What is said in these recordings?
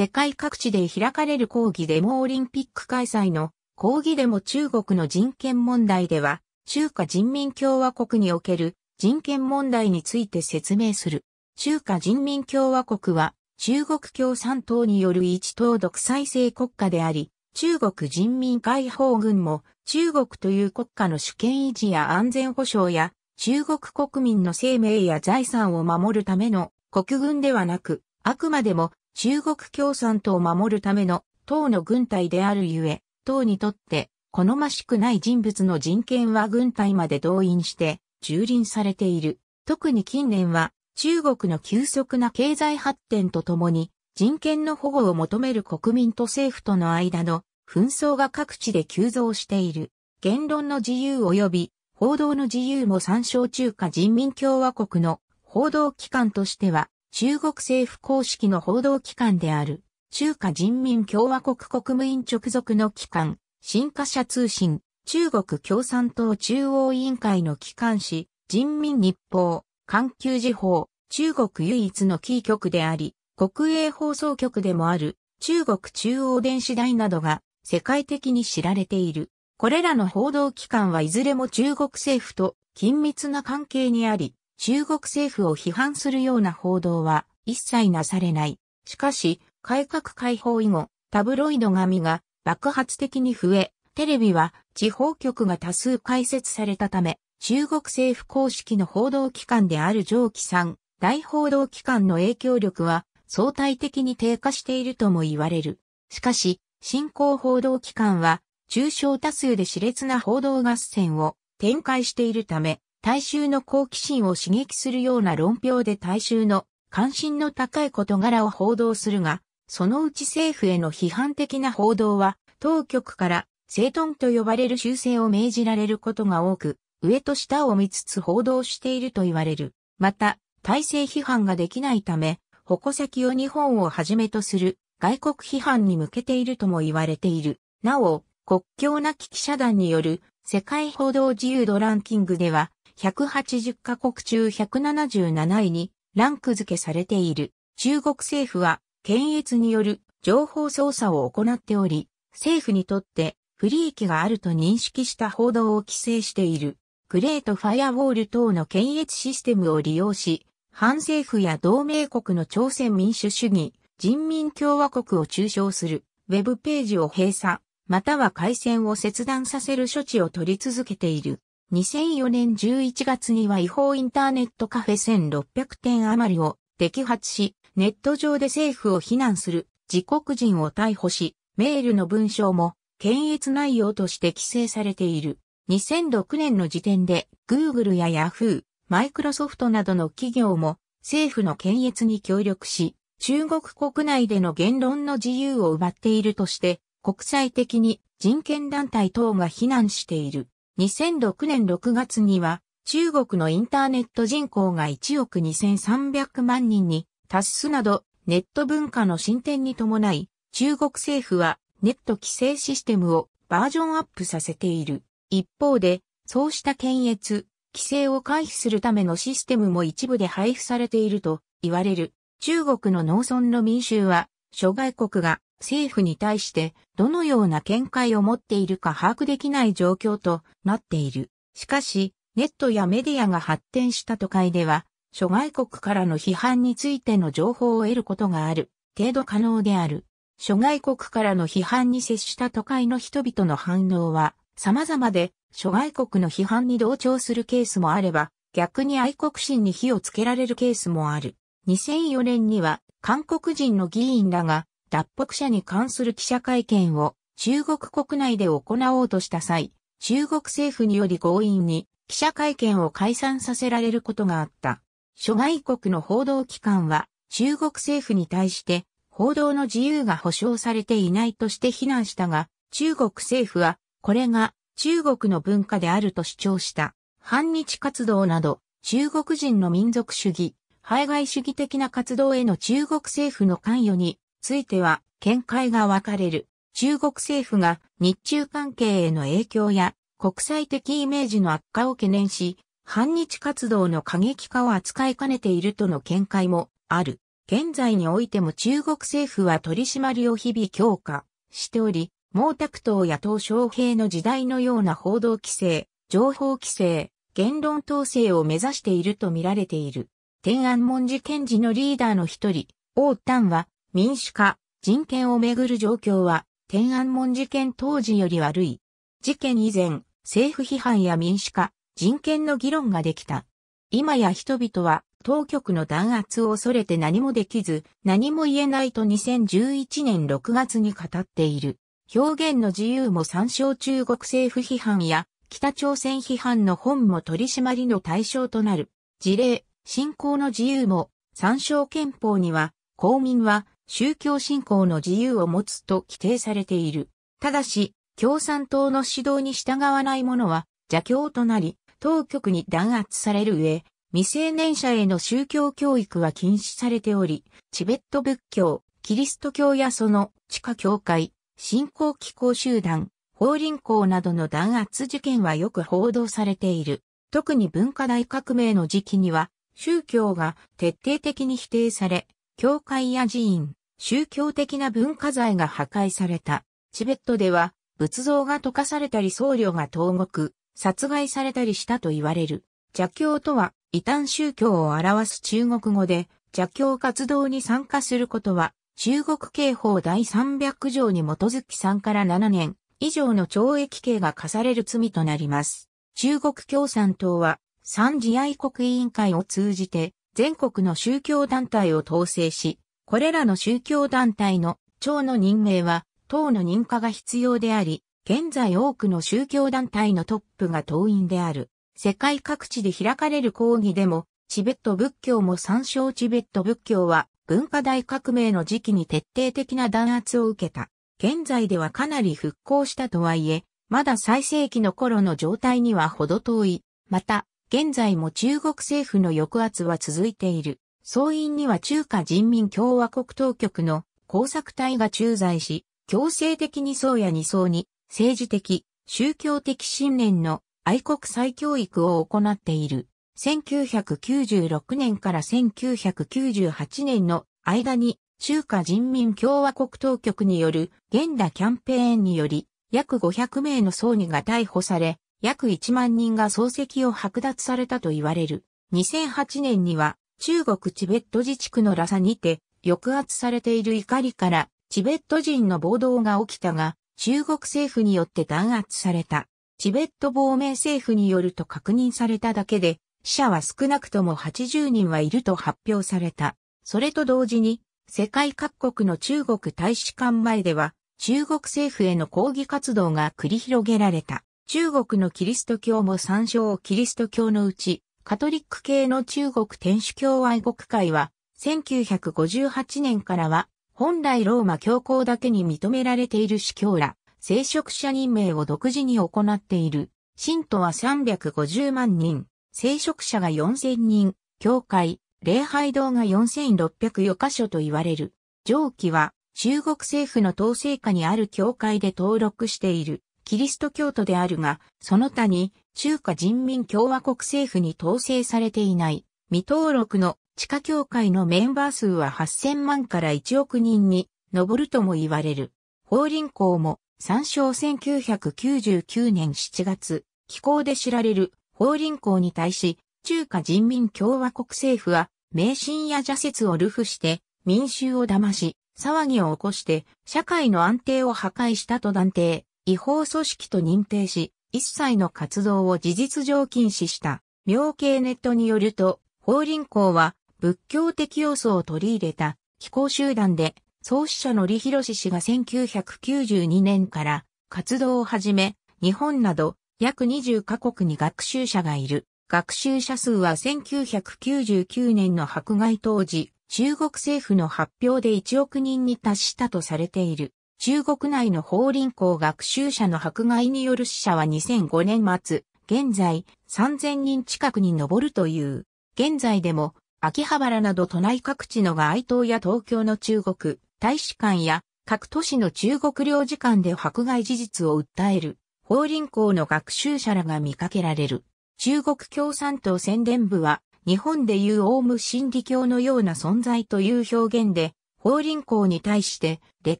世界各地で開かれる抗議デモオリンピック開催の抗議デモ中国の人権問題では、中華人民共和国における人権問題について説明する。中華人民共和国は中国共産党による一党独裁制国家であり、中国人民解放軍も中国という国家の主権維持や安全保障や中国国民の生命や財産を守るための国軍ではなく、あくまでも中国共産党を守るための党の軍隊であるゆえ、党にとって好ましくない人物の人権は軍隊まで動員して蹂躙されている。特に近年は中国の急速な経済発展とともに人権の保護を求める国民と政府との間の紛争が各地で急増している。言論の自由及び報道の自由も参照中華人民共和国の報道機関としては中国政府公式の報道機関である、中華人民共和国国務院直属の機関、新華社通信、中国共産党中央委員会の機関紙、人民日報、環球時報、中国唯一のキー局であり、国営放送局でもある、中国中央電子台などが世界的に知られている。これらの報道機関はいずれも中国政府と緊密な関係にあり、中国政府を批判するような報道は一切なされない。しかし、改革開放以後、タブロイド紙が爆発的に増え、テレビは地方局が多数開設されたため、中国政府公式の報道機関である上記さん、大報道機関の影響力は相対的に低下しているとも言われる。しかし、新興報道機関は中小多数で熾烈な報道合戦を展開しているため、大衆の好奇心を刺激するような論評で大衆の関心の高い事柄を報道するが、そのうち政府への批判的な報道は、当局から整頓と呼ばれる修正を命じられることが多く、上と下を見つつ報道していると言われる。また、体制批判ができないため、矛先を日本をはじめとする外国批判に向けているとも言われている。なお、国境なき記者団による世界報道自由度ランキングでは、180カ国中177位にランク付けされている。中国政府は検閲による情報操作を行っており、政府にとって不利益があると認識した報道を規制している。グレートファイアウォール等の検閲システムを利用し、反政府や同盟国の朝鮮民主主義、人民共和国を中傷する、ウェブページを閉鎖、または回線を切断させる処置を取り続けている。2004年11月には違法インターネットカフェ1600店余りを摘発し、ネット上で政府を非難する自国人を逮捕し、メールの文章も検閲内容として規制されている。2006年の時点で Google や Yahoo、Microsoft などの企業も政府の検閲に協力し、中国国内での言論の自由を奪っているとして、国際的に人権団体等が非難している。2006年6月には、中国のインターネット人口が1億2300万人に達すなど、ネット文化の進展に伴い、中国政府はネット規制システムをバージョンアップさせている。一方で、そうした検閲、規制を回避するためのシステムも一部で配布されていると言われる。中国の農村の民衆は、諸外国が政府に対してどのような見解を持っているか把握できない状況となっている。しかし、ネットやメディアが発展した都会では、諸外国からの批判についての情報を得ることがある程度可能である。諸外国からの批判に接した都会の人々の反応は様々で、諸外国の批判に同調するケースもあれば、逆に愛国心に火をつけられるケースもある。2004年には韓国人の議員らが脱北者に関する記者会見を中国国内で行おうとした際、中国政府により強引に記者会見を解散させられることがあった。諸外国の報道機関は中国政府に対して報道の自由が保障されていないとして非難したが、中国政府はこれが中国の文化であると主張した。反日活動など中国人の民族主義、排外主義的な活動への中国政府の関与については見解が分かれる。中国政府が日中関係への影響や国際的イメージの悪化を懸念し、反日活動の過激化を扱いかねているとの見解もある。現在においても中国政府は取り締まりを日々強化しており、毛沢東や鄧小平の時代のような報道規制、情報規制、言論統制を目指していると見られている。天安門事件時のリーダーの一人、王丹は民主化、人権をめぐる状況は、天安門事件当時より悪い。事件以前、政府批判や民主化、人権の議論ができた。今や人々は、当局の弾圧を恐れて何もできず、何も言えないと2011年6月に語っている。表現の自由も参照中国政府批判や北朝鮮批判の本も取り締まりの対象となる。事例、信仰の自由も参照憲法には、公民は宗教信仰の自由を持つと規定されている。ただし、共産党の指導に従わない者は邪教となり、当局に弾圧される上、未成年者への宗教教育は禁止されており、チベット仏教、キリスト教やその地下教会、信仰機構集団、法輪校などの弾圧事件はよく報道されている。特に文化大革命の時期には、宗教が徹底的に否定され、教会や寺院、宗教的な文化財が破壊された。チベットでは仏像が溶かされたり僧侶が投獄、殺害されたりしたと言われる。邪教とは異端宗教を表す中国語で邪教活動に参加することは中国刑法第300条に基づき3から7年以上の懲役刑が課される罪となります。中国共産党は三次愛国委員会を通じて全国の宗教団体を統制し、これらの宗教団体の長の任命は党の認可が必要であり、現在多くの宗教団体のトップが党員である。世界各地で開かれる講義でも、チベット仏教も参照チベット仏教は文化大革命の時期に徹底的な弾圧を受けた。現在ではかなり復興したとはいえ、まだ最盛期の頃の状態にはほど遠い。また、現在も中国政府の抑圧は続いている。総員には中華人民共和国当局の工作隊が駐在し、強制的に僧や二僧に政治的、宗教的信念の愛国再教育を行っている。1996年から1998年の間に中華人民共和国当局による現代キャンペーンにより約500名の僧儀が逮捕され、約1万人が漱石を剥奪されたと言われる。2008年には中国チベット自治区のラサにて、抑圧されている怒りから、チベット人の暴動が起きたが、中国政府によって弾圧された。チベット亡命政府によると確認されただけで、死者は少なくとも80人はいると発表された。それと同時に、世界各国の中国大使館前では、中国政府への抗議活動が繰り広げられた。中国のキリスト教も参照キリスト教のうち、カトリック系の中国天主教愛国会は、1958年からは、本来ローマ教皇だけに認められている司教ら、聖職者任命を独自に行っている。信徒は350万人、聖職者が4000人、教会、礼拝堂が4604カ所と言われる。上記は、中国政府の統制下にある教会で登録している、キリスト教徒であるが、その他に、中華人民共和国政府に統制されていない未登録の地下協会のメンバー数は8000万から1億人に上るとも言われる。法輪功も参照1999年7月、気候で知られる法輪功に対し、中華人民共和国政府は迷信や邪説を流布して民衆を騙し、騒ぎを起こして社会の安定を破壊したと断定、違法組織と認定し、一切の活動を事実上禁止した、妙慶ネットによると、法輪功は仏教的要素を取り入れた気候集団で、創始者の李博氏が1992年から活動を始め、日本など約20カ国に学習者がいる。学習者数は1999年の迫害当時、中国政府の発表で1億人に達したとされている。中国内の法輪功学習者の迫害による死者は2005年末、現在3000人近くに上るという。現在でも、秋葉原など都内各地の街頭や東京の中国、大使館や各都市の中国領事館で迫害事実を訴える、法輪功の学習者らが見かけられる。中国共産党宣伝部は、日本でいうオウム真理教のような存在という表現で、法輪校に対してレッ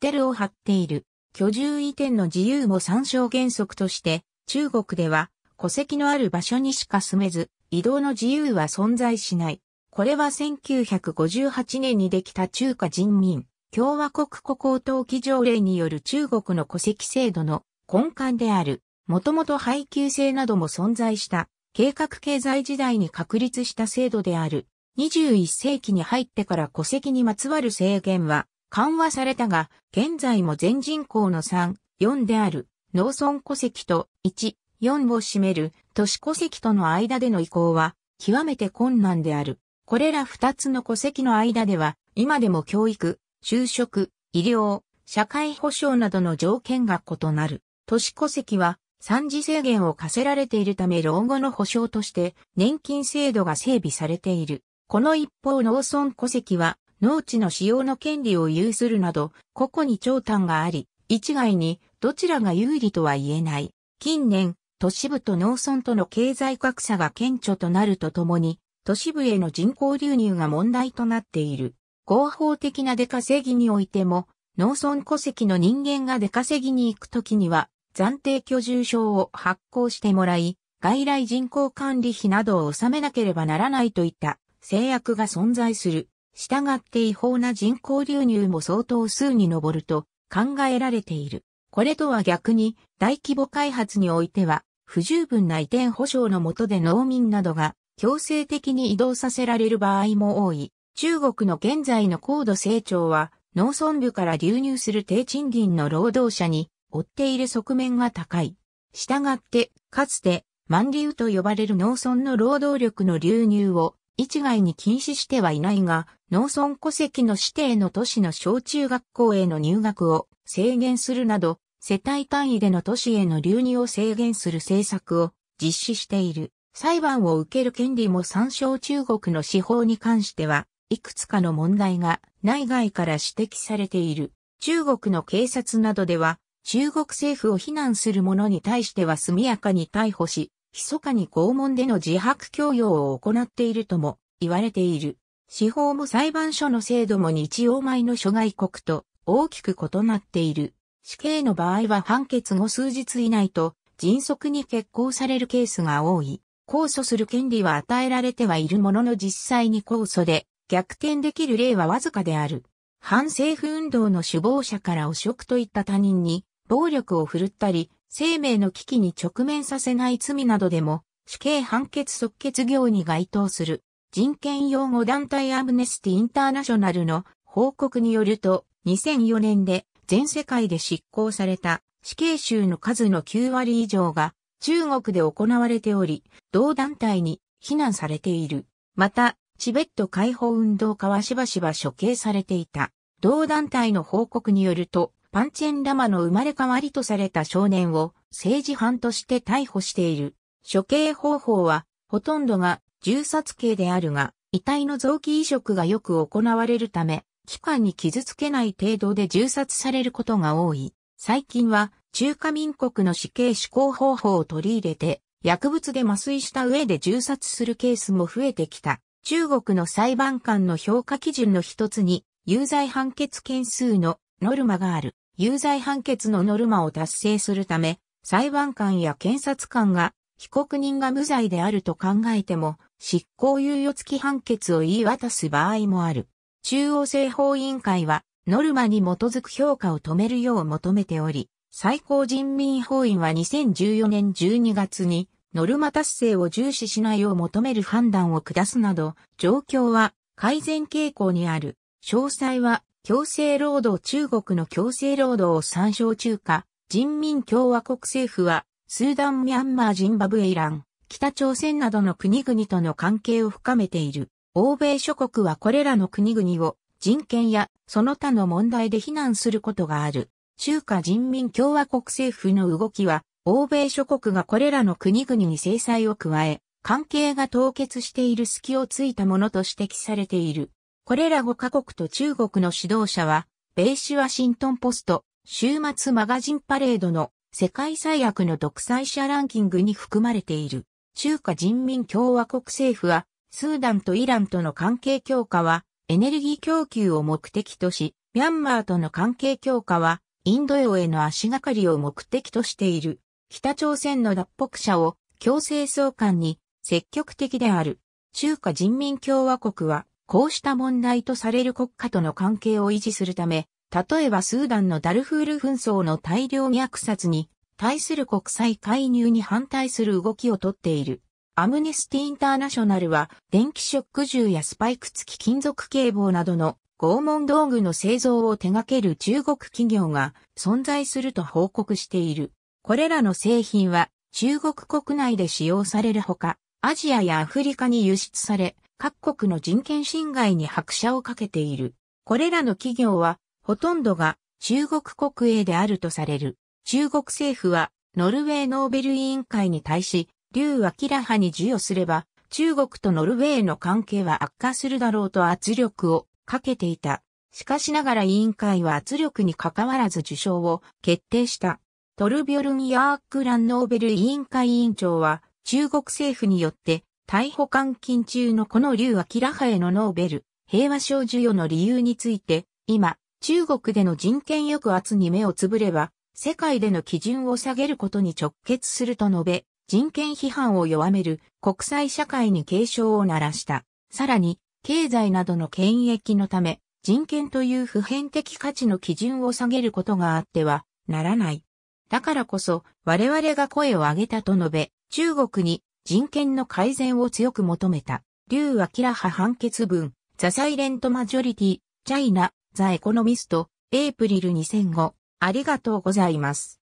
テルを貼っている。居住移転の自由も参照原則として、中国では戸籍のある場所にしか住めず、移動の自由は存在しない。これは1958年にできた中華人民共和国古高登記条例による中国の戸籍制度の根幹である。もともと配給制なども存在した計画経済時代に確立した制度である。21世紀に入ってから戸籍にまつわる制限は緩和されたが、現在も全人口の3、4である農村戸籍と1、4を占める都市戸籍との間での移行は極めて困難である。これら2つの戸籍の間では今でも教育、就職、医療、社会保障などの条件が異なる。都市戸籍は三次制限を課せられているため老後の保障として年金制度が整備されている。この一方農村戸籍は農地の使用の権利を有するなど、個々に長短があり、一概にどちらが有利とは言えない。近年、都市部と農村との経済格差が顕著となるとともに、都市部への人口流入が問題となっている。合法的な出稼ぎにおいても、農村戸籍の人間が出稼ぎに行くときには、暫定居住証を発行してもらい、外来人口管理費などを納めなければならないといった制約が存在する。従って違法な人口流入も相当数に上ると考えられている。これとは逆に大規模開発においては不十分な移転保障の下で農民などが強制的に移動させられる場合も多い。中国の現在の高度成長は農村部から流入する低賃金の労働者に追っている側面が高い。したがって、かつて、万流と呼ばれる農村の労働力の流入を一概に禁止してはいないが、農村戸籍の指定の都市の小中学校への入学を制限するなど、世帯単位での都市への流入を制限する政策を実施している。裁判を受ける権利も参照中国の司法に関しては、いくつかの問題が内外から指摘されている。中国の警察などでは、中国政府を非難する者に対しては速やかに逮捕し、密かに拷問での自白強要を行っているとも言われている。司法も裁判所の制度も日曜米の諸外国と大きく異なっている。死刑の場合は判決後数日以内と迅速に決行されるケースが多い。控訴する権利は与えられてはいるものの実際に控訴で逆転できる例はわずかである。反政府運動の首謀者から汚職といった他人に暴力を振るったり、生命の危機に直面させない罪などでも、死刑判決即決業に該当する人権擁護団体アムネスティ・インターナショナルの報告によると、2004年で全世界で執行された死刑囚の数の9割以上が中国で行われており、同団体に非難されている。また、チベット解放運動家はしばしば処刑されていた。同団体の報告によると、パンチェンラマの生まれ変わりとされた少年を政治犯として逮捕している。処刑方法は、ほとんどが銃殺刑であるが、遺体の臓器移植がよく行われるため、機関に傷つけない程度で銃殺されることが多い。最近は、中華民国の死刑施行方法を取り入れて、薬物で麻酔した上で銃殺するケースも増えてきた。中国の裁判官の評価基準の一つに、有罪判決件数のノルマがある。有罪判決のノルマを達成するため、裁判官や検察官が被告人が無罪であると考えても、執行猶予付き判決を言い渡す場合もある。中央政法委員会は、ノルマに基づく評価を止めるよう求めており、最高人民法院は2014年12月に、ノルマ達成を重視しないよう求める判断を下すなど、状況は改善傾向にある。詳細は、強制労働中国の強制労働を参照中華、人民共和国政府は、スーダン、ミャンマー、ジンバブエ、イラン、北朝鮮などの国々との関係を深めている。欧米諸国はこれらの国々を人権やその他の問題で非難することがある。中華人民共和国政府の動きは、欧米諸国がこれらの国々に制裁を加え、関係が凍結している隙をついたものと指摘されている。これら5カ国と中国の指導者は、米紙ワシントンポスト、週末マガジンパレードの世界最悪の独裁者ランキングに含まれている。中華人民共和国政府は、スーダンとイランとの関係強化は、エネルギー供給を目的とし、ミャンマーとの関係強化は、インド洋への足がかりを目的としている。北朝鮮の脱北者を強制送還に積極的である。中華人民共和国はこうした問題とされる国家との関係を維持するため、例えばスーダンのダルフール紛争の大量虐殺に対する国際介入に反対する動きをとっている。アムネスティ・インターナショナルは電気ショック銃やスパイク付き金属警棒などの拷問道具の製造を手掛ける中国企業が存在すると報告している。これらの製品は中国国内で使用されるほか、アジアやアフリカに輸出され、各国の人権侵害に拍車をかけている。これらの企業は、ほとんどが中国国営であるとされる。中国政府は、ノルウェーノーベル委員会に対し、劉明派に授与すれば、中国とノルウェーの関係は悪化するだろうと圧力をかけていた。しかしながら委員会は圧力に関わらず受賞を決定した。トルビョルン・ヤークランノーベル委員会委員長は中国政府によって逮捕監禁中のこの竜キラ派へのノーベル、平和賞授与の理由について、今、中国での人権抑圧に目をつぶれば、世界での基準を下げることに直結すると述べ、人権批判を弱める国際社会に警鐘を鳴らした。さらに、経済などの権益のため、人権という普遍的価値の基準を下げることがあってはならない。だからこそ、我々が声を上げたと述べ、中国に人権の改善を強く求めた。劉明派判決文、ザ・サイレント・マジョリティ、チャイナ、ザ・エコノミスト、エイプリル2005。ありがとうございます。